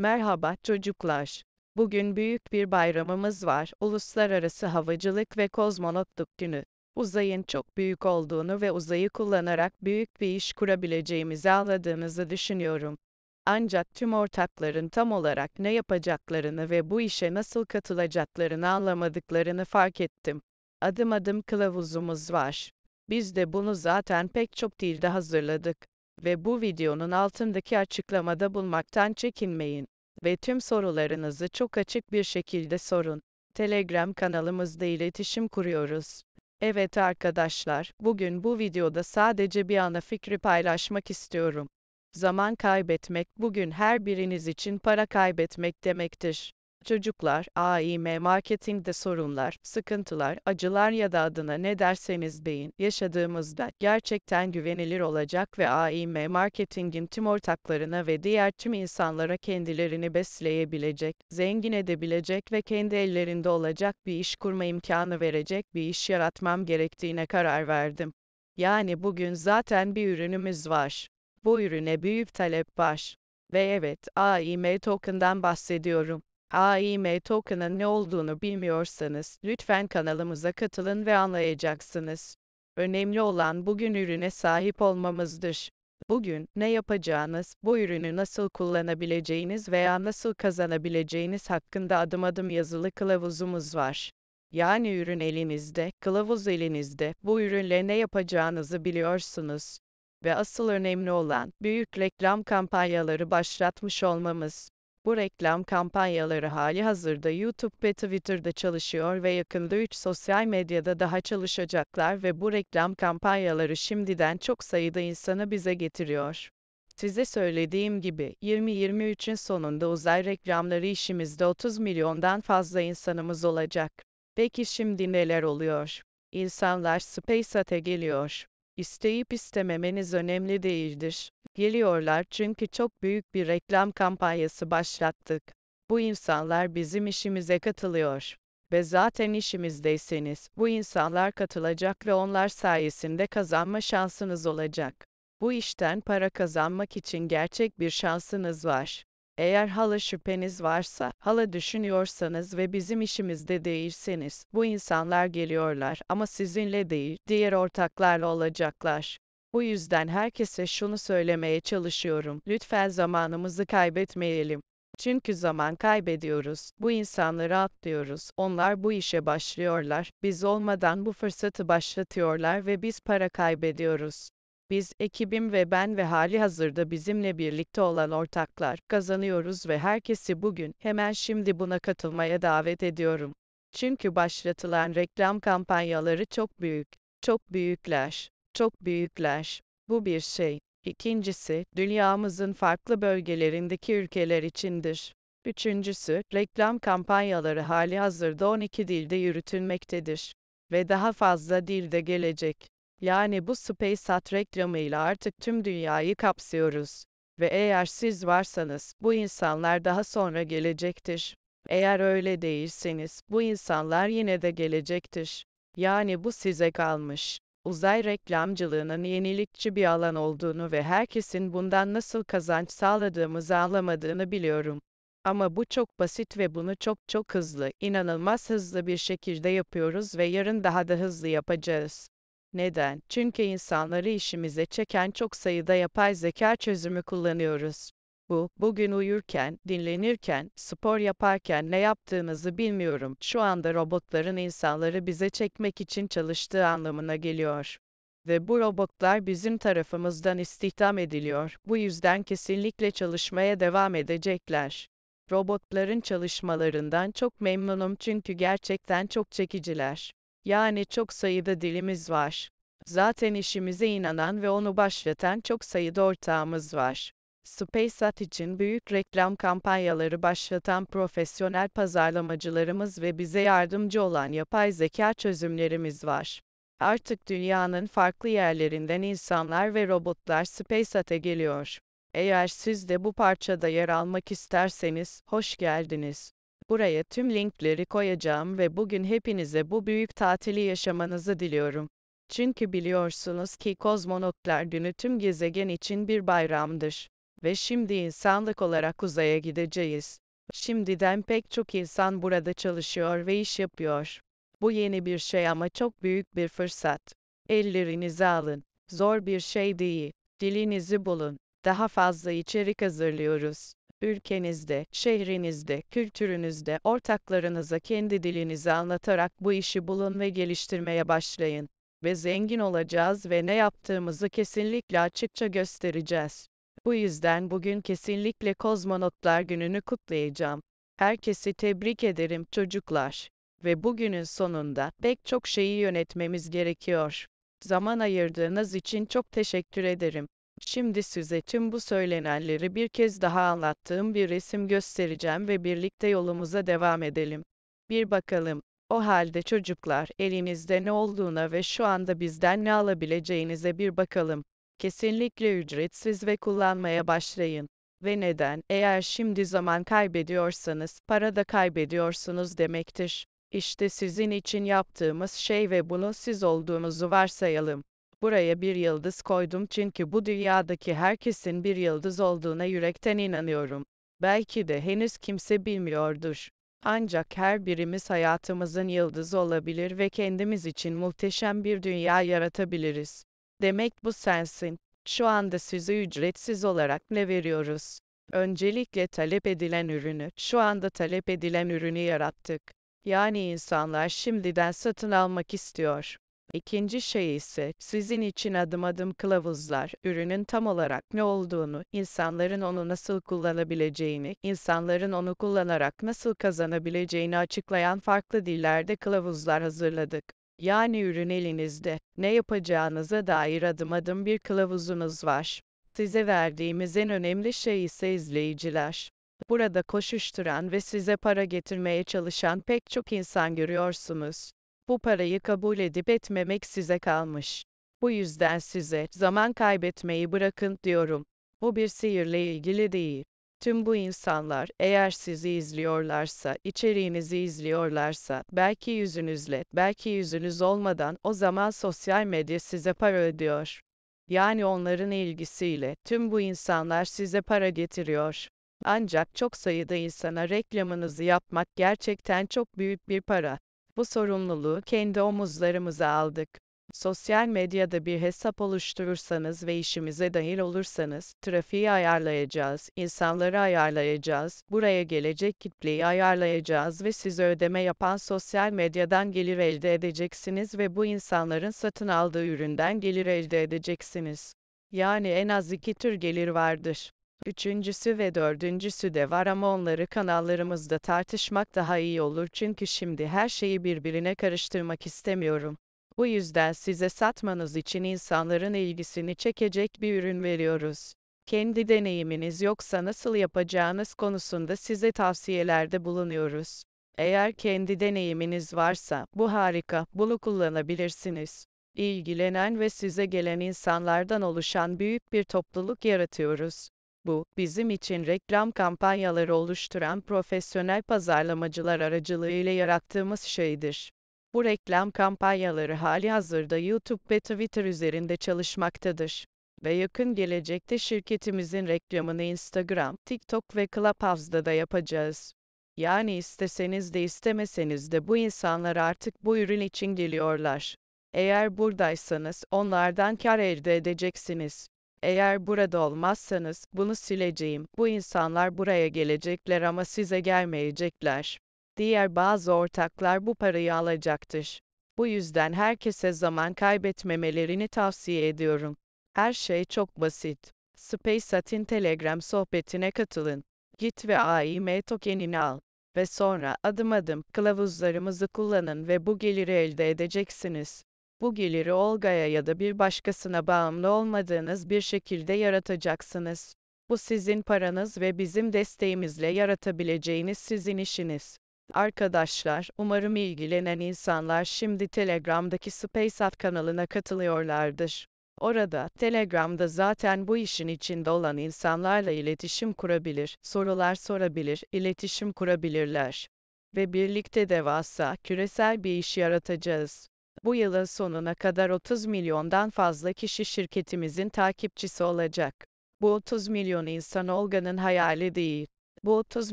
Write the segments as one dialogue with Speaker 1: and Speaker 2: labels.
Speaker 1: Merhaba çocuklar. Bugün büyük bir bayramımız var. Uluslararası Havacılık ve Kozmonotluk Günü. Uzayın çok büyük olduğunu ve uzayı kullanarak büyük bir iş kurabileceğimizi anladığınızı düşünüyorum. Ancak tüm ortakların tam olarak ne yapacaklarını ve bu işe nasıl katılacaklarını anlamadıklarını fark ettim. Adım adım kılavuzumuz var. Biz de bunu zaten pek çok dilde hazırladık ve bu videonun altındaki açıklamada bulmaktan çekinmeyin ve tüm sorularınızı çok açık bir şekilde sorun. Telegram kanalımızda iletişim kuruyoruz. Evet arkadaşlar, bugün bu videoda sadece bir ana fikri paylaşmak istiyorum. Zaman kaybetmek bugün her biriniz için para kaybetmek demektir. Çocuklar, AİM marketingde sorunlar, sıkıntılar, acılar ya da adına ne derseniz deyin, yaşadığımızda gerçekten güvenilir olacak ve AİM marketingin tüm ortaklarına ve diğer tüm insanlara kendilerini besleyebilecek, zengin edebilecek ve kendi ellerinde olacak bir iş kurma imkanı verecek bir iş yaratmam gerektiğine karar verdim. Yani bugün zaten bir ürünümüz var. Bu ürüne büyük talep var. Ve evet, AİM token'dan bahsediyorum. AIM token'ın ne olduğunu bilmiyorsanız lütfen kanalımıza katılın ve anlayacaksınız. Önemli olan bugün ürüne sahip olmamızdır. Bugün ne yapacağınız, bu ürünü nasıl kullanabileceğiniz veya nasıl kazanabileceğiniz hakkında adım adım yazılı kılavuzumuz var. Yani ürün elinizde, kılavuz elinizde, bu ürünle ne yapacağınızı biliyorsunuz. Ve asıl önemli olan, büyük reklam kampanyaları başlatmış olmamız. Bu reklam kampanyaları hali hazırda YouTube ve Twitter'da çalışıyor ve yakında 3 sosyal medyada daha çalışacaklar ve bu reklam kampanyaları şimdiden çok sayıda insana bize getiriyor. Size söylediğim gibi 2023'ün sonunda uzay reklamları işimizde 30 milyondan fazla insanımız olacak. Peki şimdi neler oluyor? İnsanlar SpaceAT'e geliyor. İsteyip istememeniz önemli değildir. Geliyorlar çünkü çok büyük bir reklam kampanyası başlattık. Bu insanlar bizim işimize katılıyor. Ve zaten işimizdeyseniz bu insanlar katılacak ve onlar sayesinde kazanma şansınız olacak. Bu işten para kazanmak için gerçek bir şansınız var. Eğer hala şüpheniz varsa, hala düşünüyorsanız ve bizim işimizde değilseniz, bu insanlar geliyorlar ama sizinle değil, diğer ortaklarla olacaklar. Bu yüzden herkese şunu söylemeye çalışıyorum. Lütfen zamanımızı kaybetmeyelim. Çünkü zaman kaybediyoruz. Bu insanları atlıyoruz. Onlar bu işe başlıyorlar. Biz olmadan bu fırsatı başlatıyorlar ve biz para kaybediyoruz. Biz, ekibim ve ben ve hali hazırda bizimle birlikte olan ortaklar kazanıyoruz ve herkesi bugün, hemen şimdi buna katılmaya davet ediyorum. Çünkü başlatılan reklam kampanyaları çok büyük, çok büyükler çok büyükler. Bu bir şey. İkincisi, dünyamızın farklı bölgelerindeki ülkeler içindir. Üçüncüsü, reklam kampanyaları hali hazırda 12 dilde yürütülmektedir. Ve daha fazla dilde gelecek. Yani bu SpaceX reklamıyla artık tüm dünyayı kapsıyoruz. Ve eğer siz varsanız, bu insanlar daha sonra gelecektir. Eğer öyle değilseniz, bu insanlar yine de gelecektir. Yani bu size kalmış uzay reklamcılığının yenilikçi bir alan olduğunu ve herkesin bundan nasıl kazanç sağladığımızı anlamadığını biliyorum. Ama bu çok basit ve bunu çok çok hızlı, inanılmaz hızlı bir şekilde yapıyoruz ve yarın daha da hızlı yapacağız. Neden? Çünkü insanları işimize çeken çok sayıda yapay zeka çözümü kullanıyoruz bu, bugün uyurken, dinlenirken, spor yaparken ne yaptığımızı bilmiyorum. Şu anda robotların insanları bize çekmek için çalıştığı anlamına geliyor. Ve bu robotlar bizim tarafımızdan istihdam ediliyor. Bu yüzden kesinlikle çalışmaya devam edecekler. Robotların çalışmalarından çok memnunum çünkü gerçekten çok çekiciler. Yani çok sayıda dilimiz var. Zaten işimize inanan ve onu başlatan çok sayıda ortağımız var. SpaceX için büyük reklam kampanyaları başlatan profesyonel pazarlamacılarımız ve bize yardımcı olan yapay zeka çözümlerimiz var. Artık dünyanın farklı yerlerinden insanlar ve robotlar SpaceX'e geliyor. Eğer siz de bu parçada yer almak isterseniz, hoş geldiniz. Buraya tüm linkleri koyacağım ve bugün hepinize bu büyük tatili yaşamanızı diliyorum. Çünkü biliyorsunuz ki kozmonotlar günü tüm gezegen için bir bayramdır. Ve şimdi insanlık olarak uzaya gideceğiz. Şimdiden pek çok insan burada çalışıyor ve iş yapıyor. Bu yeni bir şey ama çok büyük bir fırsat. Ellerinizi alın. Zor bir şey değil. Dilinizi bulun. Daha fazla içerik hazırlıyoruz. Ülkenizde, şehrinizde, kültürünüzde ortaklarınıza kendi dilinizi anlatarak bu işi bulun ve geliştirmeye başlayın. Ve zengin olacağız ve ne yaptığımızı kesinlikle açıkça göstereceğiz. Bu yüzden bugün kesinlikle Kozmonotlar Günü'nü kutlayacağım. Herkesi tebrik ederim çocuklar. Ve bugünün sonunda pek çok şeyi yönetmemiz gerekiyor. Zaman ayırdığınız için çok teşekkür ederim. Şimdi size tüm bu söylenenleri bir kez daha anlattığım bir resim göstereceğim ve birlikte yolumuza devam edelim. Bir bakalım. O halde çocuklar, elinizde ne olduğuna ve şu anda bizden ne alabileceğinize bir bakalım. Kesinlikle ücretsiz ve kullanmaya başlayın. Ve neden? Eğer şimdi zaman kaybediyorsanız, para da kaybediyorsunuz demektir. İşte sizin için yaptığımız şey ve bunu siz olduğunuzu varsayalım. Buraya bir yıldız koydum çünkü bu dünyadaki herkesin bir yıldız olduğuna yürekten inanıyorum. Belki de henüz kimse bilmiyordur. Ancak her birimiz hayatımızın yıldızı olabilir ve kendimiz için muhteşem bir dünya yaratabiliriz. Demek bu sensin. Şu anda size ücretsiz olarak ne veriyoruz? Öncelikle talep edilen ürünü, şu anda talep edilen ürünü yarattık. Yani insanlar şimdiden satın almak istiyor. İkinci şey ise sizin için adım adım kılavuzlar, ürünün tam olarak ne olduğunu, insanların onu nasıl kullanabileceğini, insanların onu kullanarak nasıl kazanabileceğini açıklayan farklı dillerde kılavuzlar hazırladık yani ürün elinizde, ne yapacağınıza dair adım adım bir kılavuzunuz var. Size verdiğimiz en önemli şey ise izleyiciler. Burada koşuşturan ve size para getirmeye çalışan pek çok insan görüyorsunuz. Bu parayı kabul edip etmemek size kalmış. Bu yüzden size zaman kaybetmeyi bırakın diyorum. Bu bir sihirle ilgili değil. Tüm bu insanlar eğer sizi izliyorlarsa, içeriğinizi izliyorlarsa, belki yüzünüzle, belki yüzünüz olmadan o zaman sosyal medya size para ödüyor. Yani onların ilgisiyle tüm bu insanlar size para getiriyor. Ancak çok sayıda insana reklamınızı yapmak gerçekten çok büyük bir para. Bu sorumluluğu kendi omuzlarımıza aldık. Sosyal medyada bir hesap oluşturursanız ve işimize dahil olursanız, trafiği ayarlayacağız, insanları ayarlayacağız, buraya gelecek kitleyi ayarlayacağız ve size ödeme yapan sosyal medyadan gelir elde edeceksiniz ve bu insanların satın aldığı üründen gelir elde edeceksiniz. Yani en az iki tür gelir vardır. Üçüncüsü ve dördüncüsü de var ama onları kanallarımızda tartışmak daha iyi olur çünkü şimdi her şeyi birbirine karıştırmak istemiyorum. Bu yüzden size satmanız için insanların ilgisini çekecek bir ürün veriyoruz. Kendi deneyiminiz yoksa nasıl yapacağınız konusunda size tavsiyelerde bulunuyoruz. Eğer kendi deneyiminiz varsa, bu harika, bunu kullanabilirsiniz. İlgilenen ve size gelen insanlardan oluşan büyük bir topluluk yaratıyoruz. Bu, bizim için reklam kampanyaları oluşturan profesyonel pazarlamacılar aracılığıyla yarattığımız şeydir. Bu reklam kampanyaları hali hazırda YouTube ve Twitter üzerinde çalışmaktadır ve yakın gelecekte şirketimizin reklamını Instagram, TikTok ve Clubhouse'da da yapacağız. Yani isteseniz de istemeseniz de bu insanlar artık bu ürün için geliyorlar. Eğer buradaysanız onlardan kar elde edeceksiniz. Eğer burada olmazsanız bunu sileceğim. Bu insanlar buraya gelecekler ama size gelmeyecekler diğer bazı ortaklar bu parayı alacaktır. Bu yüzden herkese zaman kaybetmemelerini tavsiye ediyorum. Her şey çok basit. SpaceX'in Telegram sohbetine katılın. Git ve AIM tokenini al. Ve sonra adım adım kılavuzlarımızı kullanın ve bu geliri elde edeceksiniz. Bu geliri Olga'ya ya da bir başkasına bağımlı olmadığınız bir şekilde yaratacaksınız. Bu sizin paranız ve bizim desteğimizle yaratabileceğiniz sizin işiniz. Arkadaşlar, umarım ilgilenen insanlar şimdi Telegram'daki SpaceUp kanalına katılıyorlardır. Orada, Telegram'da zaten bu işin içinde olan insanlarla iletişim kurabilir, sorular sorabilir, iletişim kurabilirler. Ve birlikte devasa, küresel bir iş yaratacağız. Bu yılın sonuna kadar 30 milyondan fazla kişi şirketimizin takipçisi olacak. Bu 30 milyon insan Olga'nın hayali değil. Bu 30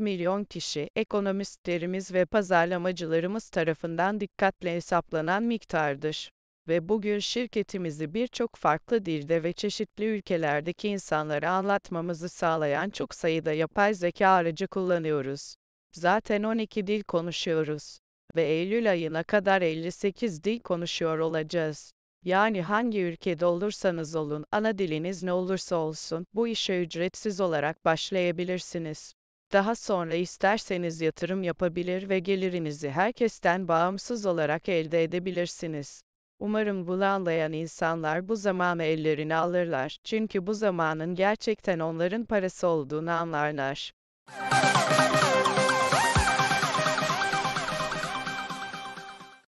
Speaker 1: milyon kişi, ekonomistlerimiz ve pazarlamacılarımız tarafından dikkatle hesaplanan miktardır. Ve bugün şirketimizi birçok farklı dilde ve çeşitli ülkelerdeki insanlara anlatmamızı sağlayan çok sayıda yapay zeka aracı kullanıyoruz. Zaten 12 dil konuşuyoruz ve Eylül ayına kadar 58 dil konuşuyor olacağız. Yani hangi ülkede olursanız olun, ana diliniz ne olursa olsun, bu işe ücretsiz olarak başlayabilirsiniz. Daha sonra isterseniz yatırım yapabilir ve gelirinizi herkesten bağımsız olarak elde edebilirsiniz. Umarım bunu anlayan insanlar bu zamanı ellerini alırlar. Çünkü bu zamanın gerçekten onların parası olduğunu anlarlar.